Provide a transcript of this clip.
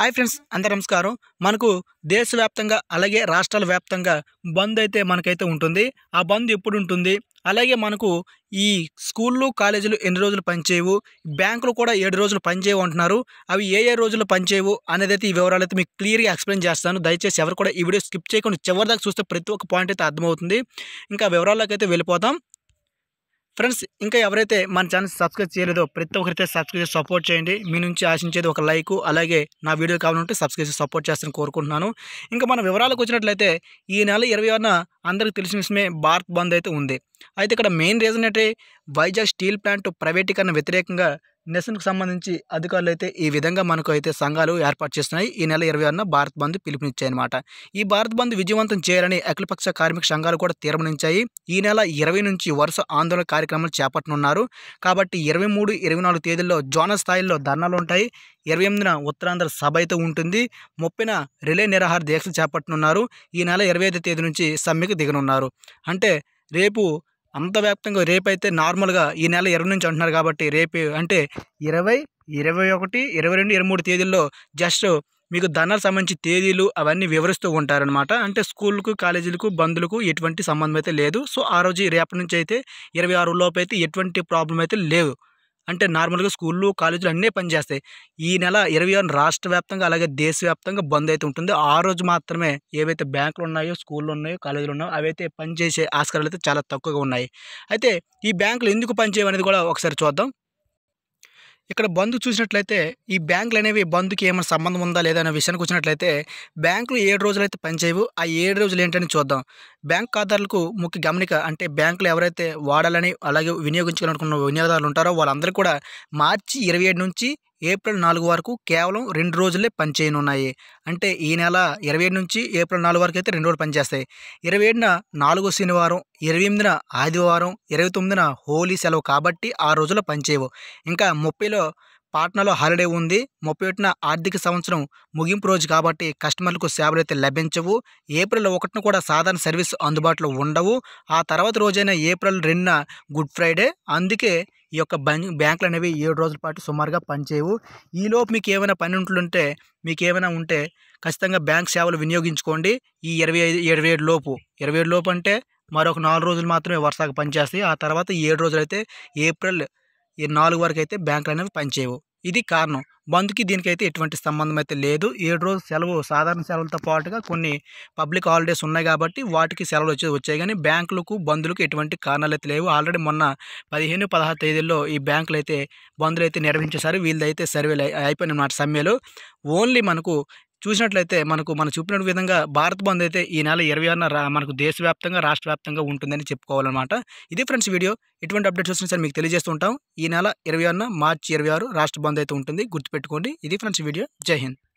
hi friends అందరు నమస్కారం మనకు దేశవ్యాప్తంగా అలాగే రాష్ట్రాల వ్యాప్తంగా బంద్ అయితే మనకైతే ఉంటుంది ఆ బంద్ ఎప్పుడు ఉంటుంది అలాగే మనకు ఈ స్కూళ్ళు కాలేజీలు ఎన్ని రోజులు పనిచేయవు బ్యాంకులు కూడా ఏడు రోజులు పనిచేయవు అంటున్నారు అవి ఏ ఏ రోజులు పనిచేయవు అనేది అయితే ఈ వివరాలు అయితే మీకు క్లియర్గా ఎక్స్ప్లెయిన్ చేస్తాను దయచేసి ఎవరు కూడా ఈ వీడియో స్కిప్ చేయకుండా చివరిదాకా చూస్తే ప్రతి ఒక్క పాయింట్ అయితే అర్థమవుతుంది ఇంకా వివరాల్లోకి అయితే వెళ్ళిపోతాం ఫ్రెండ్స్ ఇంకా ఎవరైతే మన ఛానల్ సబ్స్క్రైబ్ చేయలేదో ప్రతి ఒక్కరితో సబ్స్క్రైబ్ చేసి సపోర్ట్ చేయండి మీ నుంచి ఆశించేది ఒక లైక్ అలాగే నా వీడియో కావాలంటే సబ్స్క్రైబ్ చేసి సపోర్ట్ చేస్తాను కోరుకుంటున్నాను ఇంకా మన వివరాలకు వచ్చినట్లయితే ఈ నెల ఇరవై ఆరున అందరికి తెలిసిన విషయమే భారత్ బంద్ అయితే ఉంది అయితే ఇక్కడ మెయిన్ రీజన్ ఏంటంటే వైజాగ్ స్టీల్ ప్లాంట్ ప్రైవేటీకరణ వ్యతిరేకంగా నెసన్కు సంబంధించి అధికారులు అయితే ఈ విధంగా మనకు అయితే సంఘాలు ఏర్పాటు చేస్తున్నాయి ఈ నెల ఇరవై ఆరున భారత్ బంద్ పిలుపునిచ్చాయన్నమాట ఈ భారత్ బంద్ విజయవంతం చేయాలని అఖిలపక్ష కార్మిక సంఘాలు కూడా తీర్మానించాయి ఈ నెల ఇరవై నుంచి వరుస ఆందోళన కార్యక్రమాలు చేపట్టనున్నారు కాబట్టి ఇరవై మూడు ఇరవై నాలుగు తేదీల్లో జోనల్ స్థాయిలో ధర్నాలు ఉంటాయి ఇరవై ఎనిమిదిన ఉత్తరాంధ్ర సభ అయితే ఉంటుంది ముప్పిన రిలే నిరాహార దీక్షలు చేపట్టనున్నారు ఈ నెల ఇరవై ఐదు తేదీ నుంచి సమ్మెకు దిగనున్నారు అంటే రేపు అంత వ్యాప్తంగా అయితే నార్మల్గా ఈ నెల ఇరవై నుంచి అంటున్నారు కాబట్టి రేపు అంటే ఇరవై ఇరవై ఒకటి ఇరవై రెండు ఇరవై మూడు తేదీల్లో జస్ట్ మీకు ధనాలు సంబంధించి తేదీలు అవన్నీ వివరిస్తూ ఉంటారనమాట అంటే స్కూళ్ళకు కాలేజీలకు బంధులకు ఎటువంటి సంబంధం అయితే లేదు సో ఆ రోజు రేపటి నుంచి అయితే ఇరవై ఆరు లోపు అయితే ఎటువంటి ప్రాబ్లం అయితే లేదు అంటే నార్మల్గా స్కూళ్ళు కాలేజీలు అన్నీ పనిచేస్తాయి ఈ నెల ఇరవై ఆరు రాష్ట్ర వ్యాప్తంగా అలాగే దేశవ్యాప్తంగా బంద్ అయితే ఉంటుంది ఆ రోజు మాత్రమే ఏవైతే బ్యాంకులు ఉన్నాయో స్కూళ్ళు ఉన్నాయో కాలేజీలు ఉన్నాయో అవైతే పనిచేసే ఆస్కారాలు అయితే చాలా తక్కువగా ఉన్నాయి అయితే ఈ బ్యాంకులు ఎందుకు పనిచేయమనేది కూడా ఒకసారి చూద్దాం ఇక్కడ బంద్ చూసినట్లయితే ఈ బ్యాంకులు అనేవి బంద్కి ఏమైనా సంబంధం ఉందా లేదా అనే విషయానికి వచ్చినట్లయితే బ్యాంకులు ఏడు రోజులైతే పనిచేయవు ఆ ఏడు రోజులు ఏంటని చూద్దాం బ్యాంక్ ఖాతాలకు ముఖ్య గమనిక అంటే బ్యాంకులు ఎవరైతే వాడాలని అలాగే వినియోగించాలనుకున్న వినియోగదారులు ఉంటారో వాళ్ళందరూ కూడా మార్చి ఇరవై ఏడు నుంచి ఏప్రిల్ నాలుగు వరకు కేవలం రెండు రోజులే పనిచేయనున్నాయి అంటే ఈ నెల ఇరవై ఏడు నుంచి ఏప్రిల్ నాలుగు వరకు అయితే రెండు రోజులు పనిచేస్తాయి ఇరవై ఏడున నాలుగో శనివారం ఇరవై ఎనిమిదిన ఆదివారం ఇరవై తొమ్మిదిన హోలీ సెలవు కాబట్టి ఆ రోజుల్లో పనిచేయవు ఇంకా ముప్పైలో పాట్నాలో హాలిడే ఉంది ముప్పై ఒకటిన ఆర్థిక సంవత్సరం ముగింపు రోజు కాబట్టి కస్టమర్లకు సేవలు అయితే లభించవు ఏప్రిల్ ఒకటిన కూడా సాధారణ సర్వీస్ అందుబాటులో ఉండవు ఆ తర్వాత రోజైన ఏప్రిల్ రెండున గుడ్ ఫ్రైడే అందుకే ఈ యొక్క బ్యాంకులు అనేవి ఏడు రోజుల పాటు సుమారుగా పనిచేయవు ఈలోపు మీకు ఏమైనా పని ఉంటుంటే మీకు ఏమైనా ఉంటే ఖచ్చితంగా బ్యాంక్ సేవలు వినియోగించుకోండి ఈ ఇరవై ఐదు ఇరవై ఏడు లోపు ఇరవై ఏడు లోపు అంటే మరొక నాలుగు రోజులు మాత్రమే వరుసగా పనిచేస్తాయి ఆ తర్వాత ఏడు రోజులైతే ఏప్రిల్ ఈ నాలుగు వరకు అయితే బ్యాంకులు అనేవి పనిచేయవు ఇది కారణం బంద్కి దీనికైతే ఎటువంటి సంబంధం అయితే లేదు ఏడు రోజు సెలవు సాధారణ సెలవులతో పాటుగా కొన్ని పబ్లిక్ హాలిడేస్ ఉన్నాయి కాబట్టి వాటికి సెలవులు వచ్చి వచ్చాయి కానీ బ్యాంకులకు బంధులకు ఎటువంటి కారణాలు అయితే లేవు ఆల్రెడీ మొన్న పదిహేను పదహారు తేదీల్లో ఈ బ్యాంకులు అయితే బంధులు అయితే నిర్వహించేసారు అయితే సర్వేలు అయిపోయినమాట సమ్మెలు ఓన్లీ మనకు చూసినట్లయితే మనకు మనం చూపిన విధంగా భారత్ బంద్ అయితే ఈ నెల ఇరవై ఆరున మనకు దేశవ్యాప్తంగా రాష్ట్ర వ్యాప్తంగా ఉంటుందని చెప్పుకోవాలన్నమాట ఇది ఫ్రెండ్స్ వీడియో ఎటువంటి అప్డేట్స్ వచ్చినా సరే మీకు తెలియజేస్తూ ఉంటాం ఈ నెల ఇరవై ఆరున మార్చి ఇరవై ఆరు రాష్ట్ర బంద్ అయితే ఉంటుంది గుర్తుపెట్టుకోండి ఇది ఫ్రెండ్స్ వీడియో జై హింద్